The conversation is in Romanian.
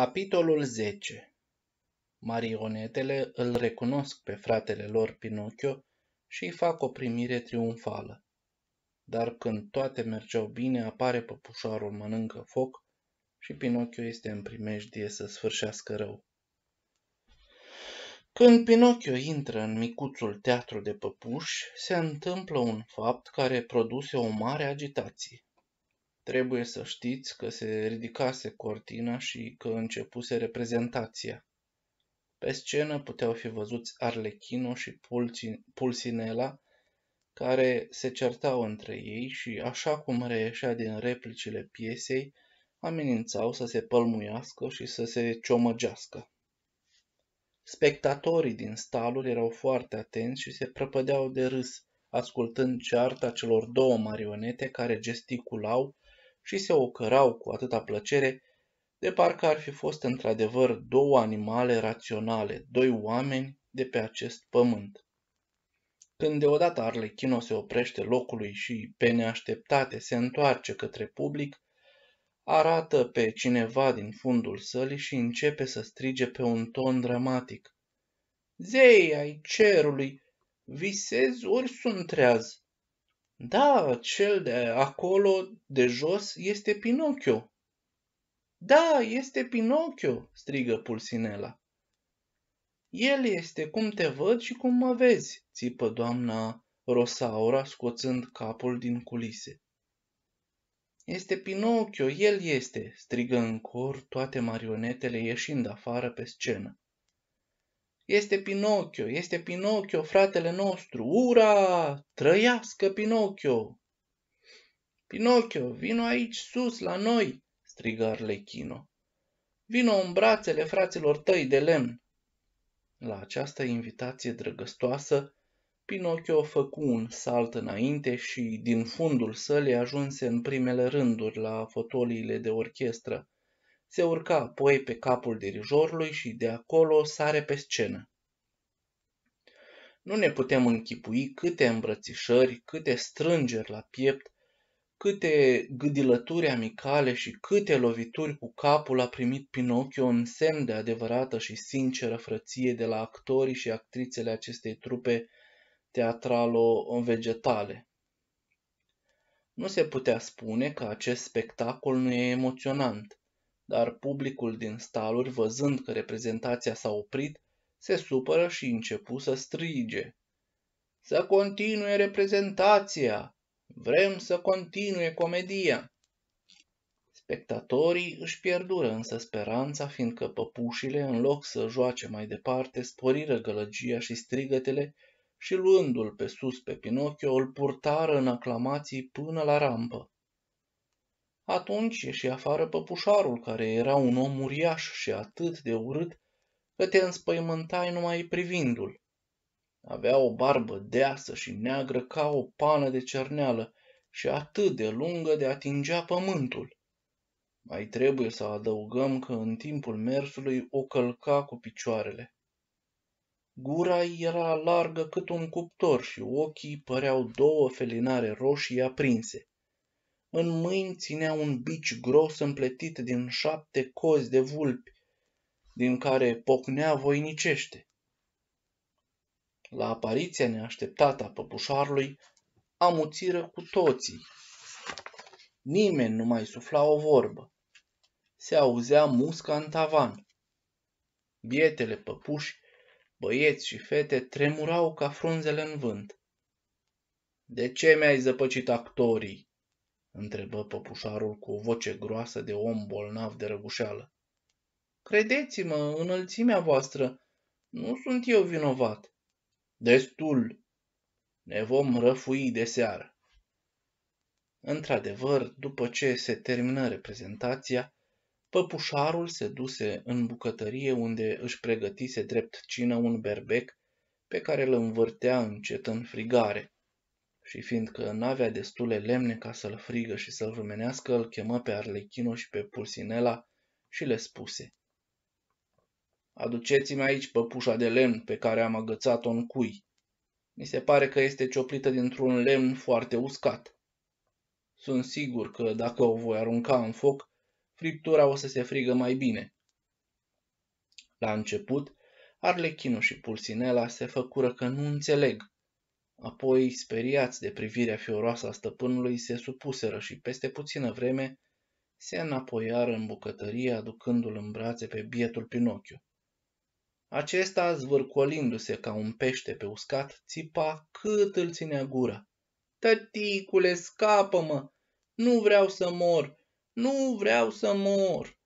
Capitolul 10 Marionetele îl recunosc pe fratele lor Pinocchio și îi fac o primire triumfală. Dar când toate mergeau bine, apare păpușoarul mănâncă foc și Pinocchio este în primejdie să sfârșească rău. Când Pinocchio intră în micuțul teatru de păpuși, se întâmplă un fapt care produse o mare agitație. Trebuie să știți că se ridicase cortina și că începuse reprezentația. Pe scenă puteau fi văzuți Arlechino și Pulsinela, care se certau între ei și, așa cum reieșea din replicile piesei, amenințau să se pălmuiască și să se ciomăgească. Spectatorii din stalul erau foarte atenți și se prăpădeau de râs, ascultând cearta celor două marionete care gesticulau și se ocărau cu atâta plăcere, de parcă ar fi fost într-adevăr două animale raționale, doi oameni de pe acest pământ. Când deodată Arlechino se oprește locului și, pe neașteptate, se întoarce către public, arată pe cineva din fundul sălii și începe să strige pe un ton dramatic. Zei ai cerului, visez ori sunt treaz. Da, cel de acolo, de jos, este Pinocchio. Da, este Pinocchio, strigă pulsinela. El este cum te văd și cum mă vezi, țipă doamna Rosaura, scoțând capul din culise. Este Pinocchio, el este, strigă în cor toate marionetele ieșind afară pe scenă. Este Pinocchio, este Pinocchio, fratele nostru! Ura! Trăiască Pinocchio! Pinocchio, vino aici sus, la noi!" strigă Arlechino. Vino în brațele fraților tăi de lemn!" La această invitație drăgăstoasă, Pinocchio făcu un salt înainte și din fundul sălii ajunse în primele rânduri la fotoliile de orchestră se urcă apoi pe capul dirijorului și de acolo sare pe scenă. Nu ne putem închipui câte îmbrățișări, câte strângeri la piept, câte gâdilături amicale și câte lovituri cu capul a primit Pinocchio în semn de adevărată și sinceră frăție de la actorii și actrițele acestei trupe teatralo-vegetale. Nu se putea spune că acest spectacol nu e emoționant dar publicul din staluri, văzând că reprezentația s-a oprit, se supără și începu să strige. Să continue reprezentația! Vrem să continue comedia! Spectatorii își pierdură însă speranța, fiindcă păpușile, în loc să joace mai departe, sporiră gălăgia și strigătele și luându-l pe sus pe Pinocchio, îl purtară în aclamații până la rampă. Atunci ieși afară păpușarul, care era un om uriaș și atât de urât, că te înspăimântai numai privindul. Avea o barbă deasă și neagră ca o pană de cerneală și atât de lungă de atingea pământul. Mai trebuie să adăugăm că în timpul mersului o călca cu picioarele. Gura era largă cât un cuptor și ochii păreau două felinare roșii aprinse. În mâini ținea un bici gros împletit din șapte cozi de vulpi, din care pocnea voinicește. La apariția neașteptată a păpușarului, amuțiră cu toții. Nimeni nu mai sufla o vorbă. Se auzea musca în tavan. Bietele păpuși, băieți și fete, tremurau ca frunzele în vânt. De ce mi-ai zăpăcit actorii?" întrebă păpușarul cu o voce groasă de om bolnav de răgușeală. Credeți-mă, înălțimea voastră, nu sunt eu vinovat. Destul. Ne vom răfui de seară. Într-adevăr, după ce se termină reprezentația, păpușarul se duse în bucătărie unde își pregătise drept cină un berbec pe care îl învârtea încet în frigare și fiindcă n-avea destule lemne ca să-l frigă și să-l rumenească, îl chemă pe Arlechino și pe Pulsinela și le spuse. Aduceți-mi aici păpușa de lemn pe care am agățat-o în cui. Mi se pare că este cioplită dintr-un lemn foarte uscat. Sunt sigur că dacă o voi arunca în foc, friptura o să se frigă mai bine. La început, Arlechino și Pulsinela se făcură că nu înțeleg Apoi, speriați de privirea fioroasă a stăpânului, se supuseră și peste puțină vreme se înapoiară în bucătărie, aducându-l în brațe pe bietul Pinocchio. Acesta, zvârcolindu-se ca un pește pe uscat, țipa cât îl ținea gura. Tăticule, scapă-mă! Nu vreau să mor! Nu vreau să mor!